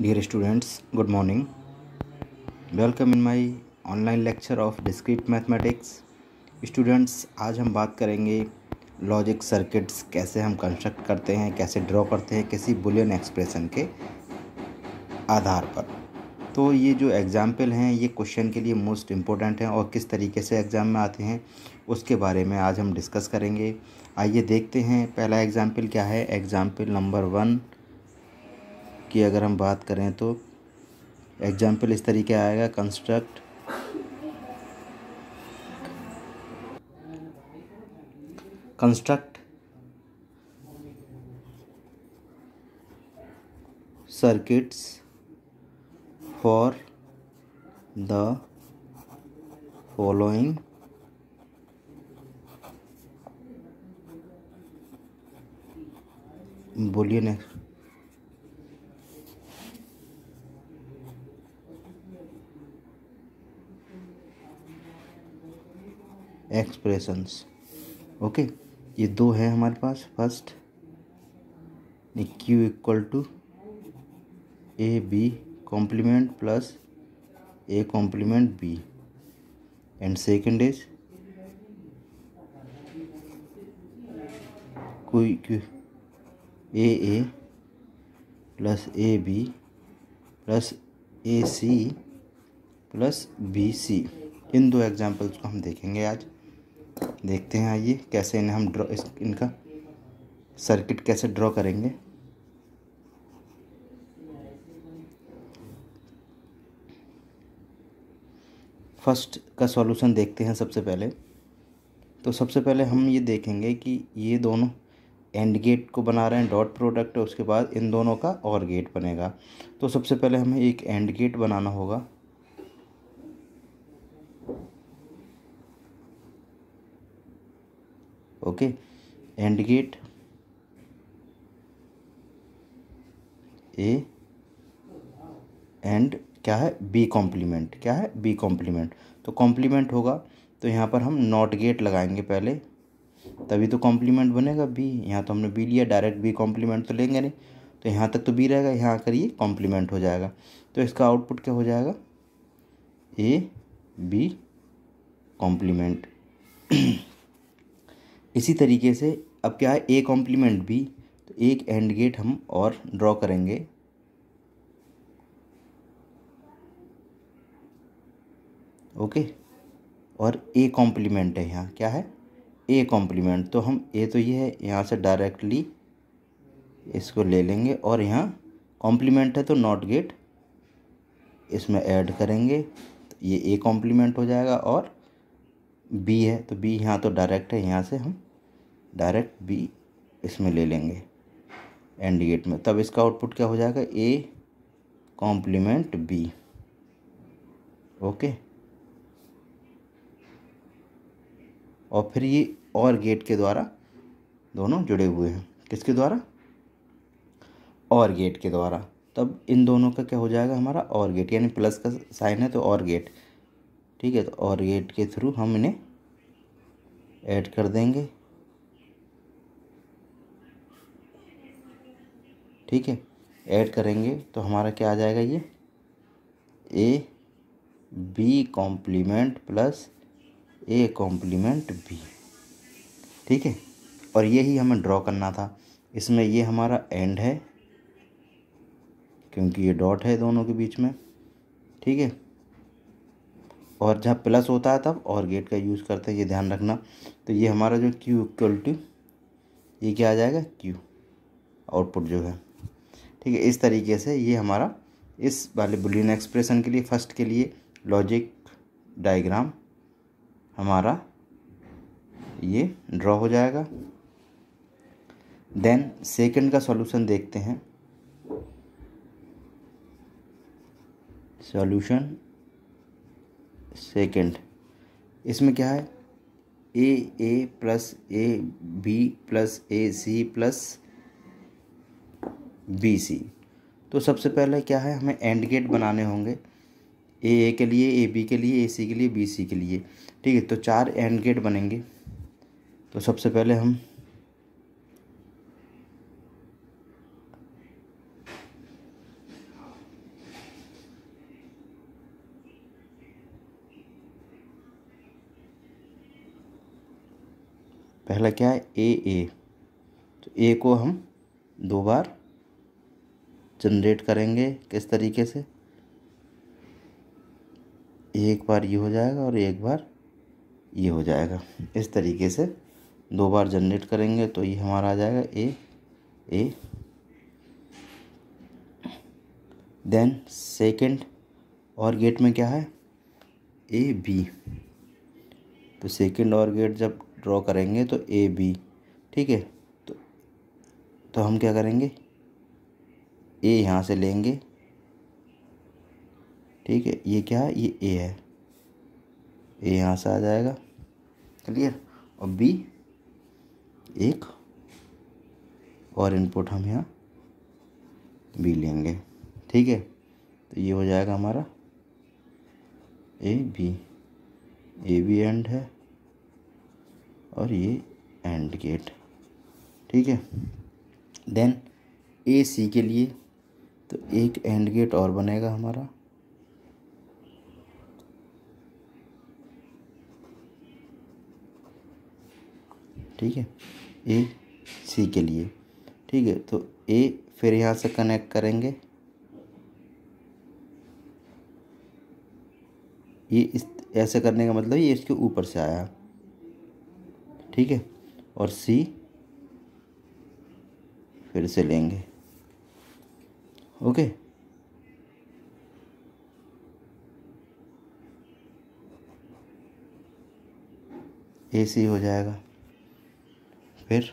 dear students good morning welcome in my online lecture of discrete mathematics students आज हम बात करेंगे logic circuits कैसे हम कंस्ट्रक्ट करते हैं कैसे ड्रॉ करते हैं किसी बुलियन एक्सप्रेशन के आधार पर तो ये जो एग्ज़ाम्पल हैं ये क्वेश्चन के लिए मोस्ट इम्पोर्टेंट हैं और किस तरीके से एग्ज़ाम में आते हैं उसके बारे में आज हम डिस्कस करेंगे आइए देखते हैं पहला एग्ज़ाम्पल क्या है एग्ज़ाम्पल नंबर वन की अगर हम बात करें तो एग्जाम्पल इस तरीके आएगा construct construct circuits for the following बोलिए नेक्स्ट एक्सप्रेशंस ओके ये दो है हमारे पास first Q equal to A B complement plus A complement B and second is कोई Q A A plus A B plus A C plus B C इन दो examples को हम देखेंगे आज देखते हैं आइए कैसे इन्हें हम ड्रॉ इनका सर्किट कैसे ड्रॉ करेंगे फर्स्ट का सॉल्यूशन देखते हैं सबसे पहले तो सबसे पहले हम ये देखेंगे कि ये दोनों एंड गेट को बना रहे हैं डॉट प्रोडक्ट उसके बाद इन दोनों का और गेट बनेगा तो सबसे पहले हमें एक एंड गेट बनाना होगा okay and gate A and क्या है बी कॉम्प्लीमेंट क्या है बी कॉम्प्लीमेंट तो कॉम्प्लीमेंट होगा तो यहाँ पर हम नॉट गेट लगाएंगे पहले तभी तो कॉम्प्लीमेंट बनेगा बी यहाँ तो हमने बी लिया डायरेक्ट बी कॉम्प्लीमेंट तो लेंगे नहीं तो यहाँ तक तो बी रहेगा यहाँ आकर ये कॉम्प्लीमेंट हो जाएगा तो इसका आउटपुट क्या हो जाएगा ए बी कॉम्प्लीमेंट इसी तरीके से अब क्या है ए कॉम्प्लीमेंट भी तो एक एंड गेट हम और ड्रॉ करेंगे ओके और ए कॉम्प्लीमेंट है यहाँ क्या है ए कॉम्प्लीमेंट तो हम ए तो ये है यहाँ से डायरेक्टली इसको ले लेंगे और यहाँ कॉम्प्लीमेंट है तो नॉट गेट इसमें ऐड करेंगे तो ये ए कॉम्प्लीमेंट हो जाएगा और बी है तो बी यहाँ तो डायरेक्ट है यहाँ से हम डायरेक्ट बी इसमें ले लेंगे एंड गेट में तब इसका आउटपुट क्या हो जाएगा ए कॉम्प्लीमेंट बी ओके और फिर ये और गेट के द्वारा दोनों जुड़े हुए हैं किसके द्वारा और गेट के द्वारा तब इन दोनों का क्या हो जाएगा हमारा और गेट यानी प्लस का साइन है तो और गेट ठीक है तो और गेट के थ्रू हम इन्हें ऐड कर देंगे ठीक है ऐड करेंगे तो हमारा क्या आ जाएगा ये A B complement plus A complement B ठीक है और ये ही हमें ड्रॉ करना था इसमें ये हमारा एंड है क्योंकि ये डॉट है दोनों के बीच में ठीक है और जहाँ प्लस होता है तब और गेट का यूज़ करते हैं ये ध्यान रखना तो ये हमारा जो क्यू इक्वल टू ये क्या आ जाएगा क्यू आउटपुट जो है ठीक है इस तरीके से ये हमारा इस वाले बुलियन एक्सप्रेशन के लिए फर्स्ट के लिए लॉजिक डायग्राम हमारा ये ड्रॉ हो जाएगा देन सेकंड का सॉल्यूशन देखते हैं सॉल्यूशन सेकेंड इसमें क्या है A A plus A B plus A C plus B C तो सबसे पहले क्या है हमें एंड गेट बनाने होंगे ए ए के लिए ए बी के लिए ए सी के लिए बी सी के लिए ठीक है तो चार एंड गेट बनेंगे तो सबसे पहले हम पहला क्या है ए ए तो ए को हम दो बार जनरेट करेंगे किस तरीके से एक बार ये हो जाएगा और एक बार ये हो जाएगा इस तरीके से दो बार जनरेट करेंगे तो ये हमारा आ जाएगा ए ए देन सेकंड और गेट में क्या है ए बी तो सेकंड और गेट जब ड्रॉ करेंगे तो ए बी ठीक है तो तो हम क्या करेंगे ए यहाँ से लेंगे ठीक है ये क्या है ये ए है ए यहाँ से आ जाएगा क्लियर और बी एक और इनपुट हम यहाँ बी लेंगे ठीक है तो ये हो जाएगा हमारा A B A B and है और ये एंड गेट ठीक है देन ए सी के लिए तो एक एंड गेट और बनेगा हमारा ठीक है ए सी के लिए ठीक है तो ए फिर यहाँ से कनेक्ट करेंगे ये इस ऐसे करने का मतलब ये इसके ऊपर से आया ठीक है और सी फिर से लेंगे ओके ए सी हो जाएगा फिर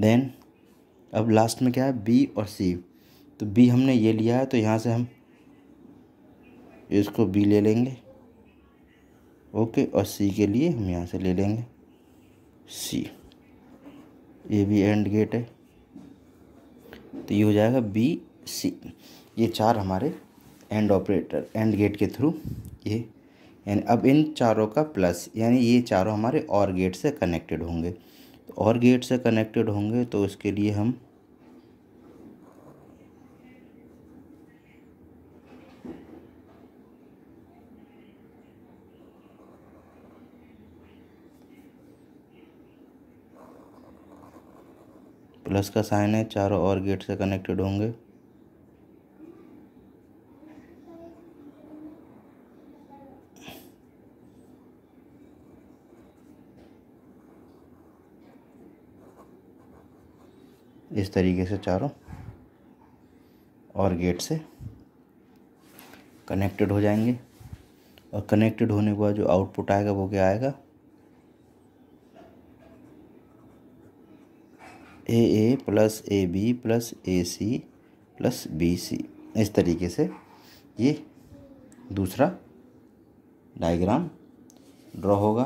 देन अब लास्ट में क्या है बी और सी तो बी हमने ये लिया है तो यहाँ से हम इसको बी ले लेंगे ओके और सी के लिए हम यहाँ से ले लेंगे सी ये भी एंड गेट है तो ये हो जाएगा बी सी ये चार हमारे एंड ऑपरेटर एंड गेट के थ्रू ये यानी अब इन चारों का प्लस यानी ये चारों हमारे और गेट से कनेक्टेड होंगे तो और गेट से कनेक्टेड होंगे तो उसके लिए हम प्लस का साइन है चारों और गेट से कनेक्टेड होंगे इस तरीके से चारों और गेट से कनेक्टेड हो जाएंगे और कनेक्टेड होने के बाद जो आउटपुट आएगा वो क्या आएगा A A plus A B plus A C plus B C इस तरीके से ये दूसरा डायग्राम ड्रॉ होगा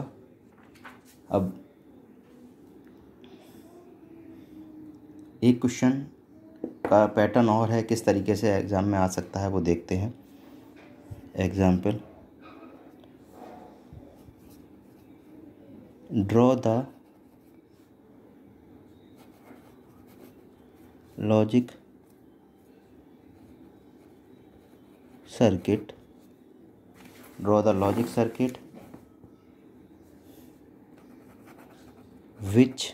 अब एक क्वेश्चन का पैटर्न और है किस तरीके से एग्ज़ाम में आ सकता है वो देखते हैं example draw the logic circuit draw the logic circuit which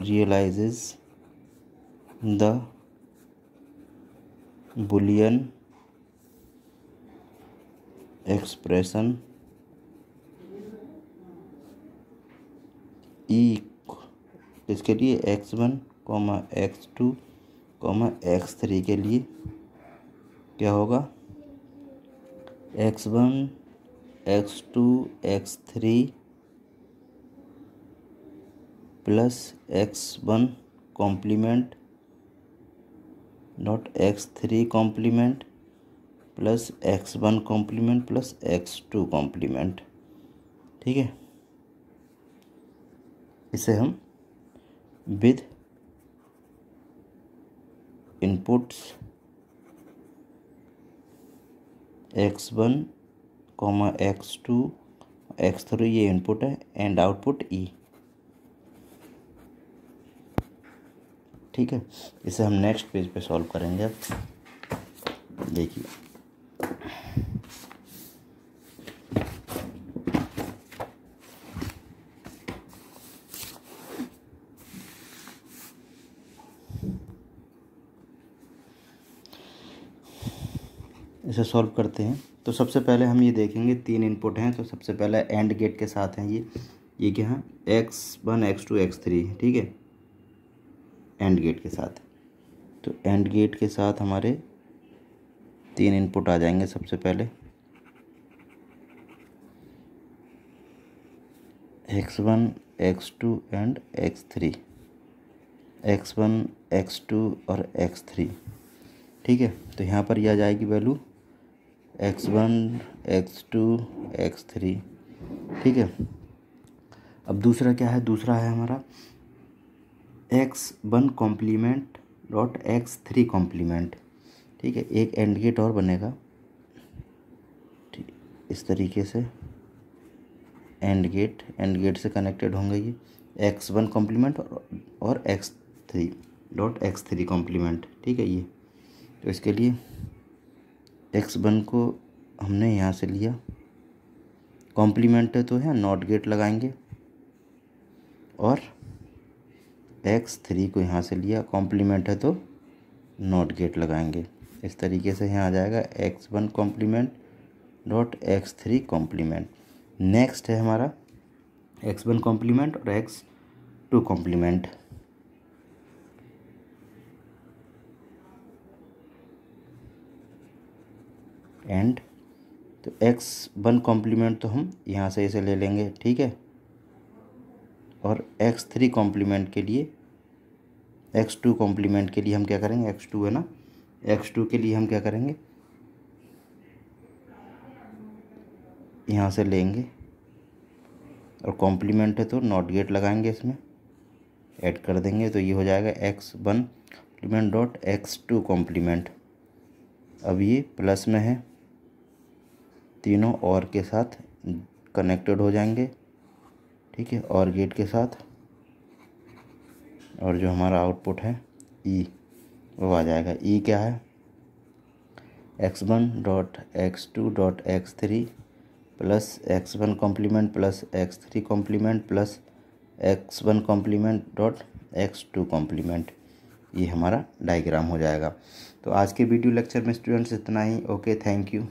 realises the Boolean expression E इसके लिए X one comma X two comma X three के लिए क्या होगा X one X two X three plus X one complement dot X three complement plus X one complement plus X two complement ठीक है इसे हम with inputs x1 comma X two X three ये input है and output E ठीक है इसे हम नेक्स्ट पेज पे सॉल्व करेंगे अब देखिए इसे सॉल्व करते हैं तो सबसे पहले हम ये देखेंगे तीन इनपुट हैं तो सबसे पहले एंड गेट के साथ हैं ये ये क्या है X one X two X three ठीक है एंड गेट के साथ तो एंड गेट के साथ हमारे तीन इनपुट आ जाएंगे सबसे पहले X one X two and X three X one X two और एक्स थ्री ठीक है तो यहाँ पर यह आ जाएगी value X one X two X three ठीक है अब दूसरा क्या है दूसरा है हमारा X one complement dot X three complement ठीक है एक एंड गेट और बनेगा इस तरीके से एंड गेट एंड गेट से कनेक्टेड होंगे ये एक्स वन कॉम्प्लीमेंट और X three dot X three complement ठीक है ये तो इसके लिए एक्स वन को हमने यहाँ से लिया कॉम्प्लीमेंट तो है नॉट गेट लगाएंगे और एक्स थ्री को यहाँ से लिया कॉम्प्लीमेंट है तो नॉट गेट लगाएंगे इस तरीके से यहाँ आ जाएगा X one complement dot X three complement next है हमारा एक्स वन कॉम्प्लीमेंट और एक्स टू कॉम्प्लीमेंट एंड तो एक्स वन कॉम्प्लीमेंट तो हम यहाँ से इसे ले लेंगे ठीक है और एक्स थ्री कॉम्प्लीमेंट के लिए एक्स टू कॉम्प्लीमेंट के लिए हम क्या करेंगे एक्स टू है ना एक्स टू के लिए हम क्या करेंगे यहाँ से लेंगे और कॉम्प्लीमेंट है तो नॉट गेट लगाएंगे इसमें ऐड कर देंगे तो ये हो जाएगा X one complement dot X two complement अब ये प्लस में है तीनों और के साथ कनेक्टेड हो जाएंगे ठीक है और गेट के साथ और जो हमारा आउटपुट है ई e, वो आ जाएगा ई e क्या है X one dot X two dot X three plus X one complement plus X three complement plus X one complement dot X two complement ये हमारा डायग्राम हो जाएगा तो आज के वीडियो लेक्चर में स्टूडेंट्स इतना ही ओके थैंक यू